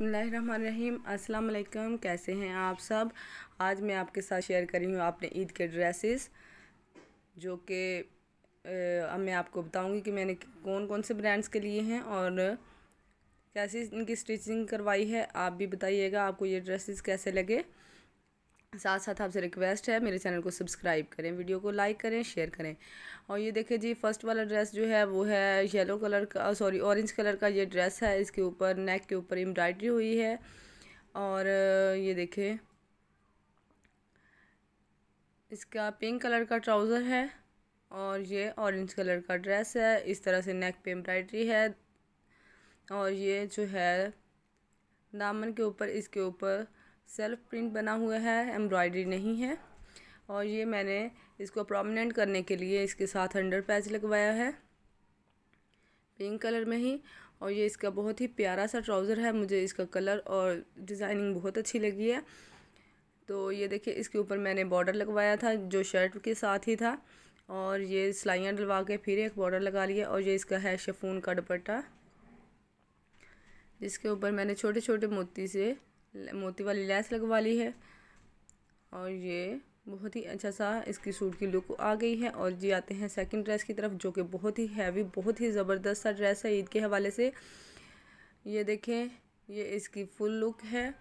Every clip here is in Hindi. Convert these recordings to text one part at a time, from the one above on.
बिसमीम अल्लाम कैसे हैं आप सब आज मैं आपके साथ शेयर कर रही हूँ आपने ईद के ड्रेसेस जो कि अब मैं आपको बताऊँगी कि मैंने कौन कौन से ब्रांड्स के लिए हैं और कैसे इनकी स्टिचिंग करवाई है आप भी बताइएगा आपको ये ड्रेसेस कैसे लगे साथ साथ आपसे रिक्वेस्ट है मेरे चैनल को सब्सक्राइब करें वीडियो को लाइक करें शेयर करें और ये देखें जी फर्स्ट वाला ड्रेस जो है वो है येलो कलर का सॉरी ऑरेंज कलर का ये ड्रेस है इसके ऊपर नेक के ऊपर एम्ब्रॉयडरी हुई है और ये देखें इसका पिंक कलर का ट्राउज़र है और ये ऑरेंज कलर का ड्रेस है इस तरह से नेक पे एम्ब्रॉयडरी है और ये जो है दामन के ऊपर इसके ऊपर सेल्फ प्रिंट बना हुआ है एम्ब्रॉयडरी नहीं है और ये मैंने इसको प्रोमिनेंट करने के लिए इसके साथ अंडर पैच लगवाया है पिंक कलर में ही और ये इसका बहुत ही प्यारा सा ट्राउज़र है मुझे इसका कलर और डिज़ाइनिंग बहुत अच्छी लगी है तो ये देखिए इसके ऊपर मैंने बॉर्डर लगवाया था जो शर्ट के साथ ही था और ये सिलाइयाँ डलवा के फिर एक बॉर्डर लगा लिया और ये इसका है शफून का दुपट्टा जिसके ऊपर मैंने छोटे छोटे मोती से मोती वाली लैस लगवा ली है और ये बहुत ही अच्छा सा इसकी सूट की लुक आ गई है और जी आते हैं सेकंड ड्रेस की तरफ जो कि बहुत ही हैवी बहुत ही ज़बरदस्त सा ड्रेस है ईद के हवाले से ये देखें ये इसकी फुल लुक है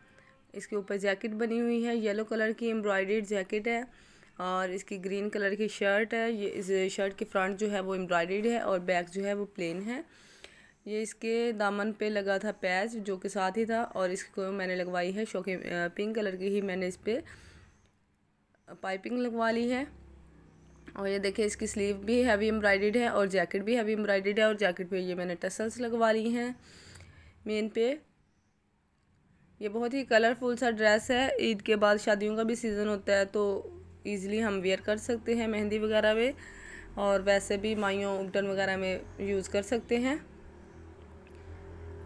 इसके ऊपर जैकेट बनी हुई है येलो कलर की एम्ब्रॉयड्रीड जैकेट है और इसकी ग्रीन कलर की शर्ट है ये इस शर्ट की फ्रंट जो है वो एम्ब्रॉयड्रीड है और बैक जो है वो प्लेन है ये इसके दामन पे लगा था पैच जो कि साथ ही था और इसको मैंने लगवाई है शौकी पिंक कलर की ही मैंने इस पर पाइपिंग लगवा ली है और ये देखिए इसकी स्लीव भी हैवी एम्ब्रॉयडेड है और जैकेट भी हैवी एम्ब्रॉयडेड है और जैकेट पे ये मैंने टसल्स लगवा ली हैं मेन पे ये बहुत ही कलरफुल सा ड्रेस है ईद के बाद शादियों का भी सीज़न होता है तो ईज़िली हम वेयर कर सकते हैं मेहंदी वगैरह में और वैसे भी माइयों उपटन वगैरह में यूज़ कर सकते हैं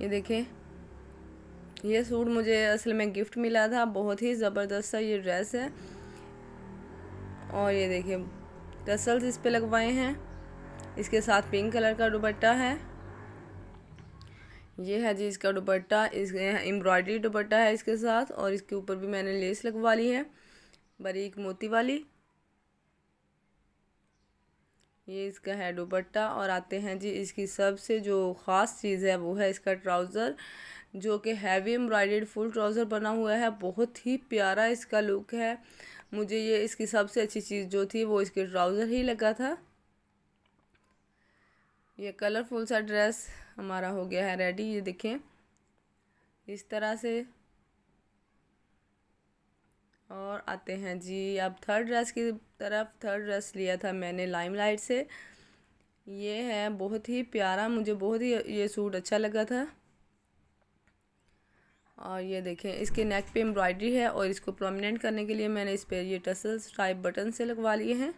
ये देखें ये सूट मुझे असल में गिफ्ट मिला था बहुत ही ज़बरदस्त सा ये ड्रेस है और ये देखें टसल्स इस पर लगवाए हैं इसके साथ पिंक कलर का दुपट्टा है ये है जी इसका दुपट्टा इस एम्ब्रॉयडरी दुपट्टा है इसके साथ और इसके ऊपर भी मैंने लेस लगवा ली है बारीक मोती वाली ये इसका है दुपट्टा और आते हैं जी इसकी सबसे जो ख़ास चीज़ है वो है इसका ट्राउज़र जो कि हैवी एम्ब्रॉयडेड फुल ट्राउज़र बना हुआ है बहुत ही प्यारा इसका लुक है मुझे ये इसकी सबसे अच्छी चीज़ जो थी वो इसके ट्राउज़र ही लगा था ये कलरफुल सा ड्रेस हमारा हो गया है रेडी ये देखें इस तरह से और आते हैं जी अब थर्ड ड्रेस की तरफ थर्ड ड्रेस लिया था मैंने लाइमलाइट से ये है बहुत ही प्यारा मुझे बहुत ही ये सूट अच्छा लगा था और ये देखें इसके नेक पे एम्ब्रॉयडरी है और इसको प्रोमिनेंट करने के लिए मैंने इस पर ये टसल्स टाइप बटन से लगवा लिए हैं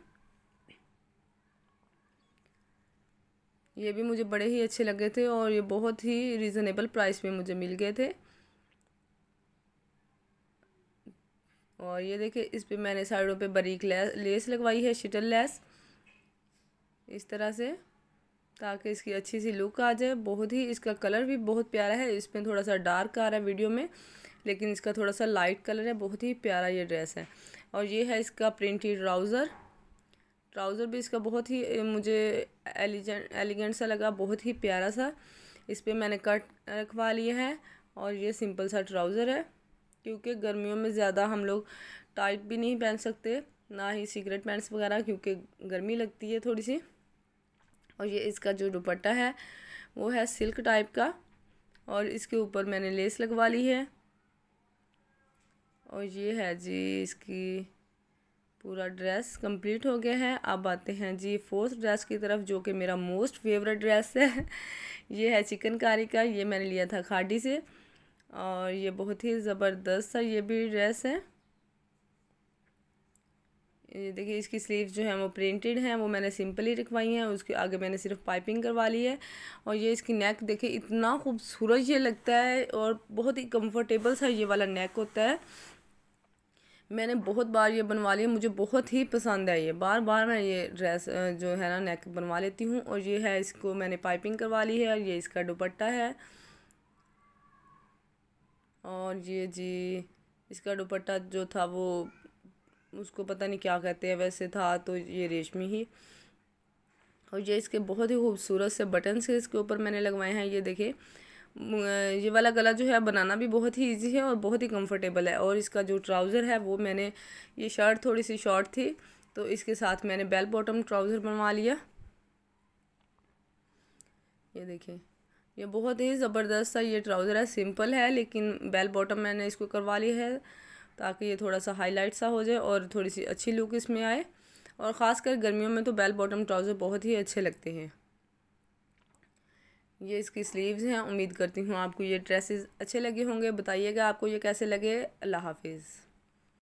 ये भी मुझे बड़े ही अच्छे लगे थे और ये बहुत ही रीज़नेबल प्राइस में मुझे मिल गए थे और ये देखिए इस पर मैंने साइडों पे बारीक लेस लगवाई है शिटल लेस इस तरह से ताकि इसकी अच्छी सी लुक आ जाए बहुत ही इसका कलर भी बहुत प्यारा है इसमें थोड़ा सा डार्क आ रहा है वीडियो में लेकिन इसका थोड़ा सा लाइट कलर है बहुत ही प्यारा ये ड्रेस है और ये है इसका प्रिंटेड ट्राउज़र ट्राउज़र भी इसका बहुत ही मुझे एलिजेंट एलिगेंट सा लगा बहुत ही प्यारा सा इस पर मैंने कट रखवा लिया है और ये सिंपल सा ट्राउज़र है क्योंकि गर्मियों में ज़्यादा हम लोग टाइट भी नहीं पहन सकते ना ही सीक्रेट पैंट्स वगैरह क्योंकि गर्मी लगती है थोड़ी सी और ये इसका जो दुपट्टा है वो है सिल्क टाइप का और इसके ऊपर मैंने लेस लगवा ली है और ये है जी इसकी पूरा ड्रेस कंप्लीट हो गया है अब आते हैं जी फोर्थ ड्रेस की तरफ जो कि मेरा मोस्ट फेवरेट ड्रेस है ये है चिकनकारी का ये मैंने लिया था खाडी से और ये बहुत ही ज़बरदस्त सा ये भी ड्रेस है ये देखिए इसकी स्लीव्स जो हैं वो प्रिंटेड हैं वो मैंने सिंपली रखवाई हैं उसके आगे मैंने सिर्फ पाइपिंग करवा ली है और ये इसकी नेक देखिए इतना खूबसूरत ये लगता है और बहुत ही कंफर्टेबल सा ये वाला नेक होता है मैंने बहुत बार ये बनवा लिया मुझे बहुत ही पसंद है ये बार बार मैं ये ड्रेस जो है ना नेक बनवा लेती हूँ और ये है इसको मैंने पाइपिंग करवा ली है और ये इसका दुपट्टा है और ये जी इसका दुपट्टा जो था वो उसको पता नहीं क्या कहते हैं वैसे था तो ये रेशमी ही और ये इसके बहुत ही खूबसूरत से बटन्स इसके ऊपर मैंने लगवाए हैं ये देखें ये वाला गला जो है बनाना भी बहुत ही इजी है और बहुत ही कंफर्टेबल है और इसका जो ट्राउज़र है वो मैंने ये शर्ट थोड़ी सी शॉर्ट थी तो इसके साथ मैंने बेल बॉटम ट्राउज़र बनवा लिया ये देखें ये बहुत ही ज़बरदस्त सा ये ट्राउज़र है सिंपल है लेकिन बेल बॉटम मैंने इसको करवा ली है ताकि ये थोड़ा सा हाईलाइट सा हो जाए और थोड़ी सी अच्छी लुक इसमें आए और ख़ासकर गर्मियों में तो बेल बॉटम ट्राउज़र बहुत ही अच्छे लगते हैं ये इसकी स्लीव्स हैं उम्मीद करती हूँ आपको ये ड्रेसेस अच्छे लगे होंगे बताइएगा आपको ये कैसे लगे अल्लाह हाफिज़